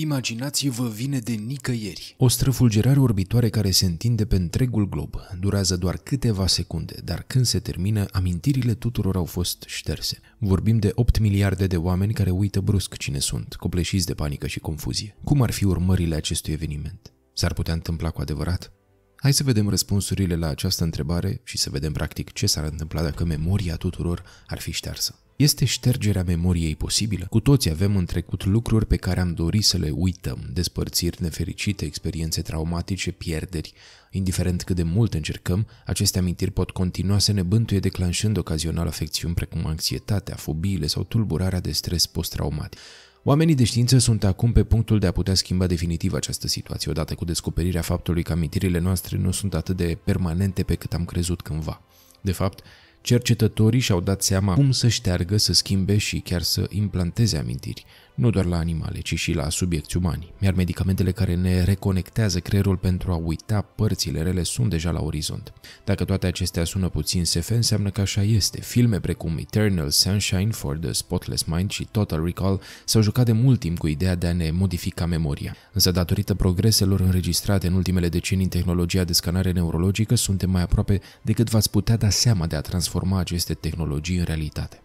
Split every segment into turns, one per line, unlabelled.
Imaginați-vă vine de nicăieri. O străfulgerare orbitoare care se întinde pe întregul glob durează doar câteva secunde, dar când se termină, amintirile tuturor au fost șterse. Vorbim de 8 miliarde de oameni care uită brusc cine sunt, copleșiți de panică și confuzie. Cum ar fi urmările acestui eveniment? S-ar putea întâmpla cu adevărat? Hai să vedem răspunsurile la această întrebare și să vedem practic ce s-ar întâmpla dacă memoria tuturor ar fi ștearsă. Este ștergerea memoriei posibilă? Cu toți avem în trecut lucruri pe care am dorit să le uităm, despărțiri nefericite, experiențe traumatice, pierderi. Indiferent cât de mult încercăm, aceste amintiri pot continua să ne bântuie declanșând ocazional afecțiuni precum anxietatea, fobiile sau tulburarea de stres post-traumatic. Oamenii de știință sunt acum pe punctul de a putea schimba definitiv această situație, odată cu descoperirea faptului că amintirile noastre nu sunt atât de permanente pe cât am crezut cândva. De fapt, Cercetătorii și-au dat seama cum să șteargă, să schimbe și chiar să implanteze amintiri, nu doar la animale, ci și la subiecti umani, iar medicamentele care ne reconectează creierul pentru a uita părțile rele sunt deja la orizont. Dacă toate acestea sună puțin SF, înseamnă că așa este. Filme precum Eternal Sunshine for the Spotless Mind și Total Recall s-au jucat de mult timp cu ideea de a ne modifica memoria. Însă, datorită progreselor înregistrate în ultimele decenii în tehnologia de scanare neurologică, suntem mai aproape decât v-ați putea da seama de a transforma aceste tehnologii în realitate.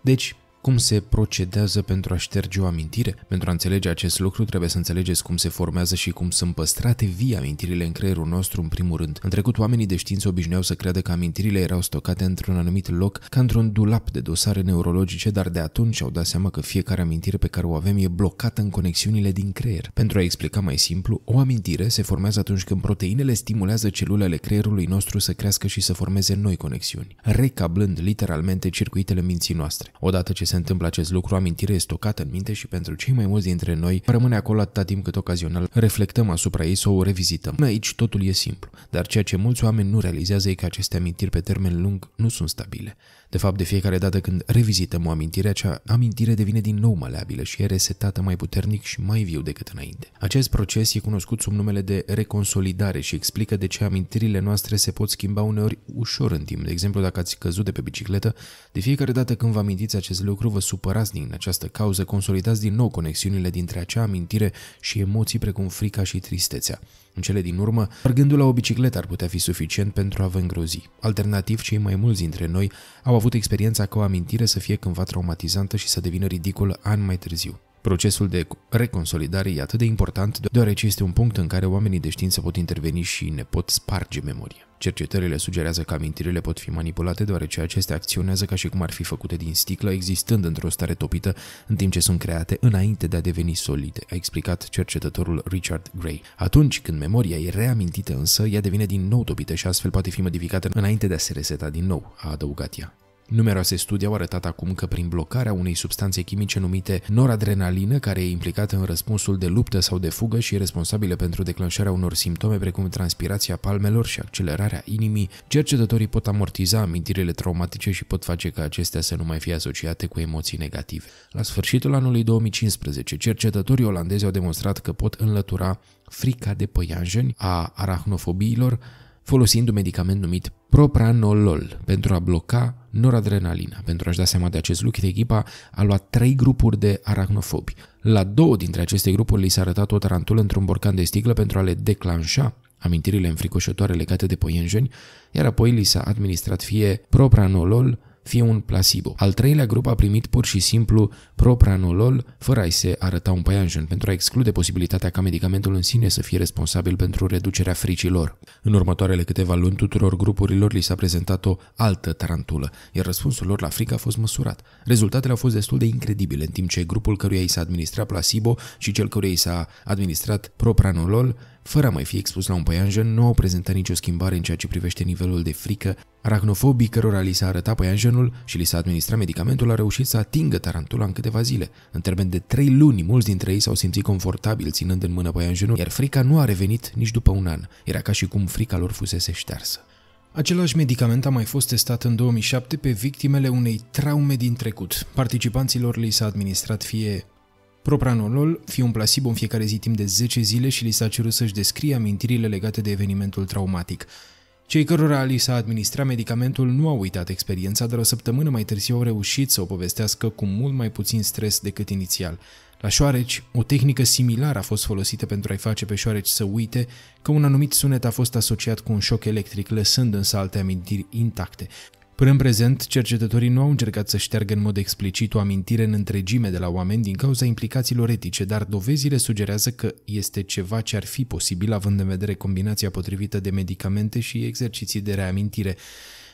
Deci, cum se procedează pentru a șterge o amintire. Pentru a înțelege acest lucru, trebuie să înțelegeți cum se formează și cum sunt păstrate vii amintirile în creierul nostru în primul rând. În trecut, oamenii de știință obișnuiau să creadă că amintirile erau stocate într-un anumit loc, ca într-un dulap de dosare neurologice, dar de atunci au dat seama că fiecare amintire pe care o avem e blocată în conexiunile din creier. Pentru a explica mai simplu, o amintire se formează atunci când proteinele stimulează celulele creierului nostru să crească și să formeze noi conexiuni, recablând literalmente circuitele minții noastre. Odată ce se se întâmplă acest lucru, amintirea este stocată în minte și pentru cei mai mulți dintre noi rămâne acolo atâta timp cât ocazional reflectăm asupra ei sau o revizităm. Până aici totul e simplu, dar ceea ce mulți oameni nu realizează e că aceste amintiri pe termen lung nu sunt stabile. De fapt, de fiecare dată când revizităm o amintire, acea amintire devine din nou maleabilă și e resetată mai puternic și mai viu decât înainte. Acest proces e cunoscut sub numele de reconsolidare și explică de ce amintirile noastre se pot schimba uneori ușor în timp. De exemplu, dacă ați căzut de pe bicicletă, de fiecare dată când vă amintiți acest lucru, lucru vă supărați din această cauză, consolidați din nou conexiunile dintre acea amintire și emoții precum frica și tristețea. În cele din urmă, mergându la o bicicletă ar putea fi suficient pentru a vă îngrozi. Alternativ, cei mai mulți dintre noi au avut experiența că o amintire să fie cândva traumatizantă și să devină ridicolă ani mai târziu. Procesul de reconsolidare e atât de important deoarece este un punct în care oamenii de știință pot interveni și ne pot sparge memoria. Cercetările sugerează că amintirile pot fi manipulate deoarece acestea acționează ca și cum ar fi făcute din sticlă, existând într-o stare topită, în timp ce sunt create înainte de a deveni solide, a explicat cercetătorul Richard Gray. Atunci când memoria e reamintită însă, ea devine din nou topită și astfel poate fi modificată înainte de a se reseta din nou, a adăugat ea. Numeroase studii au arătat acum că prin blocarea unei substanțe chimice numite noradrenalină, care e implicată în răspunsul de luptă sau de fugă și e responsabilă pentru declanșarea unor simptome precum transpirația palmelor și accelerarea inimii, cercetătorii pot amortiza amintirile traumatice și pot face ca acestea să nu mai fie asociate cu emoții negative. La sfârșitul anului 2015, cercetătorii olandezi au demonstrat că pot înlătura frica de păianjeni a arahnofobiilor, folosind un medicament numit propranolol pentru a bloca noradrenalina. Pentru a-și da seama de acest lucru, echipa a luat trei grupuri de aracnofobi. La două dintre aceste grupuri li s-a arătat o tarantulă într-un borcan de sticlă pentru a le declanșa amintirile înfricoșătoare legate de poienjeni, iar apoi li s-a administrat fie propranolol, fie un placebo. Al treilea grup a primit pur și simplu propranolol, fără a-i se arăta un păianjen, pentru a exclude posibilitatea ca medicamentul în sine să fie responsabil pentru reducerea fricilor. În următoarele câteva luni, tuturor grupurilor li s-a prezentat o altă tarantulă, iar răspunsul lor la frică a fost măsurat. Rezultatele au fost destul de incredibile, în timp ce grupul căruia i s-a administrat placebo și cel căruia i s-a administrat propranolol fără a mai fi expus la un păianjen, nu au prezentat nicio schimbare în ceea ce privește nivelul de frică. Arahnofobii cărora li s-a arătat păianjenul și li s-a administrat medicamentul au reușit să atingă tarantula în câteva zile. În termen de trei luni, mulți dintre ei s-au simțit confortabil ținând în mână păianjenul, iar frica nu a revenit nici după un an. Era ca și cum frica lor fusese ștearsă. Același medicament a mai fost testat în 2007 pe victimele unei traume din trecut. Participanților li s-a administrat fie Propranolol fi un placebo în fiecare zi timp de 10 zile și li s-a cerut să-și descrie amintirile legate de evenimentul traumatic. Cei cărora li s-a administrat medicamentul nu au uitat experiența, dar o săptămână mai târziu au reușit să o povestească cu mult mai puțin stres decât inițial. La șoareci, o tehnică similară a fost folosită pentru a-i face pe șoareci să uite că un anumit sunet a fost asociat cu un șoc electric, lăsând însă alte amintiri intacte. Până în prezent, cercetătorii nu au încercat să șteargă în mod explicit o amintire în întregime de la oameni din cauza implicațiilor etice, dar dovezile sugerează că este ceva ce ar fi posibil având în vedere combinația potrivită de medicamente și exerciții de reamintire.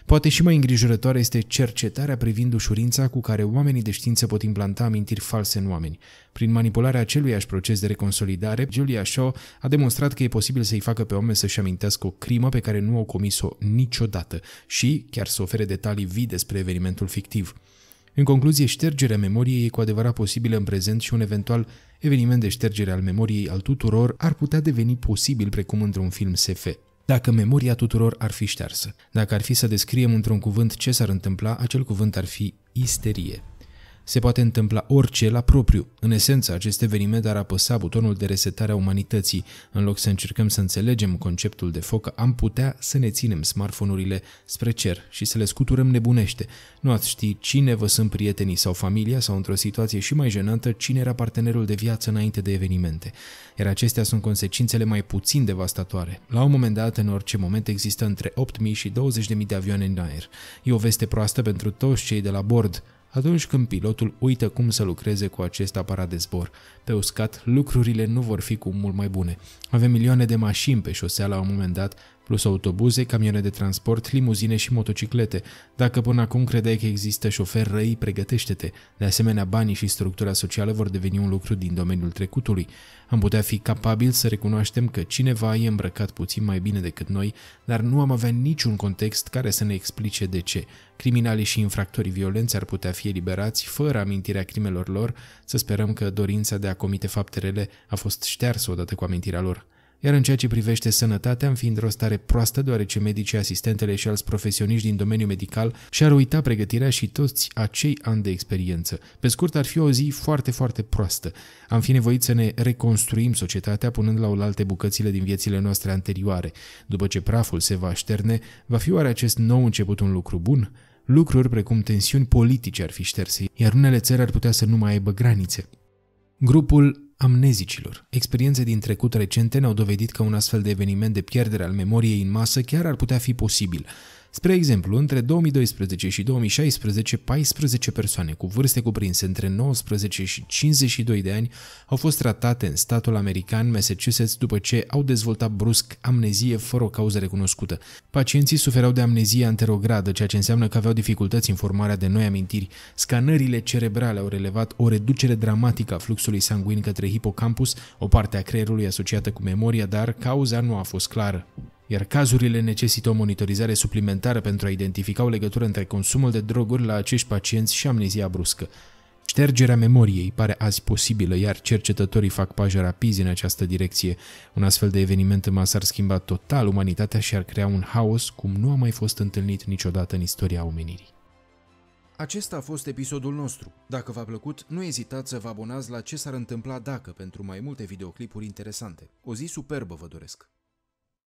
Poate și mai îngrijorătoare este cercetarea privind ușurința cu care oamenii de știință pot implanta amintiri false în oameni. Prin manipularea aceluiași proces de reconsolidare, Julia Shaw a demonstrat că e posibil să-i facă pe oameni să-și amintească o crimă pe care nu au comis-o niciodată și chiar să ofere detalii vii despre evenimentul fictiv. În concluzie, ștergerea memoriei e cu adevărat posibilă în prezent și un eventual eveniment de ștergere al memoriei al tuturor ar putea deveni posibil precum într-un film SF. Dacă memoria tuturor ar fi ștearsă, dacă ar fi să descriem într-un cuvânt ce s-ar întâmpla, acel cuvânt ar fi isterie. Se poate întâmpla orice la propriu. În esență, acest eveniment ar apăsa butonul de resetare a umanității. În loc să încercăm să înțelegem conceptul de focă, am putea să ne ținem smartphone-urile spre cer și să le scuturăm nebunește. Nu ați ști cine vă sunt prietenii sau familia sau, într-o situație și mai jenantă, cine era partenerul de viață înainte de evenimente. Iar acestea sunt consecințele mai puțin devastatoare. La un moment dat, în orice moment, există între 8.000 și 20.000 de avioane în aer. E o veste proastă pentru toți cei de la bord, atunci când pilotul uită cum să lucreze cu acest aparat de zbor, pe uscat lucrurile nu vor fi cu mult mai bune. Avem milioane de mașini pe șosea la un moment dat plus autobuze, camioane de transport, limuzine și motociclete. Dacă până acum credeai că există șoferi răi, pregătește-te. De asemenea, banii și structura socială vor deveni un lucru din domeniul trecutului. Am putea fi capabil să recunoaștem că cineva e îmbrăcat puțin mai bine decât noi, dar nu am avea niciun context care să ne explice de ce. Criminalii și infractorii violenți ar putea fi eliberați fără amintirea crimelor lor, să sperăm că dorința de a comite faptele a fost ștearsă odată cu amintirea lor. Iar în ceea ce privește sănătatea, am fi într-o stare proastă, deoarece medicii, asistentele și alți profesioniști din domeniul medical și-ar uita pregătirea și toți acei ani de experiență. Pe scurt, ar fi o zi foarte, foarte proastă. Am fi nevoit să ne reconstruim societatea, punând la oaltă bucățile din viețile noastre anterioare. După ce praful se va șterne, va fi oare acest nou început un lucru bun? Lucruri precum tensiuni politice ar fi șterse, iar unele țări ar putea să nu mai aibă granițe. Grupul amnezicilor. Experiențe din trecut recente ne-au dovedit că un astfel de eveniment de pierdere al memoriei în masă chiar ar putea fi posibil, Spre exemplu, între 2012 și 2016, 14 persoane cu vârste cuprinse între 19 și 52 de ani au fost tratate în statul american Massachusetts după ce au dezvoltat brusc amnezie fără o cauză recunoscută. Pacienții suferau de amnezie anterogradă, ceea ce înseamnă că aveau dificultăți în formarea de noi amintiri. Scanările cerebrale au relevat o reducere dramatică a fluxului sanguin către hipocampus, o parte a creierului asociată cu memoria, dar cauza nu a fost clară iar cazurile necesită o monitorizare suplimentară pentru a identifica o legătură între consumul de droguri la acești pacienți și amnezia bruscă. Ștergerea memoriei pare azi posibilă, iar cercetătorii fac pași rapizi în această direcție. Un astfel de eveniment în masă ar schimba total umanitatea și ar crea un haos cum nu a mai fost întâlnit niciodată în istoria omenirii. Acesta a fost episodul nostru. Dacă v-a plăcut, nu ezitați să vă abonați la ce s-ar întâmpla dacă pentru mai multe videoclipuri interesante. O zi superbă vă doresc!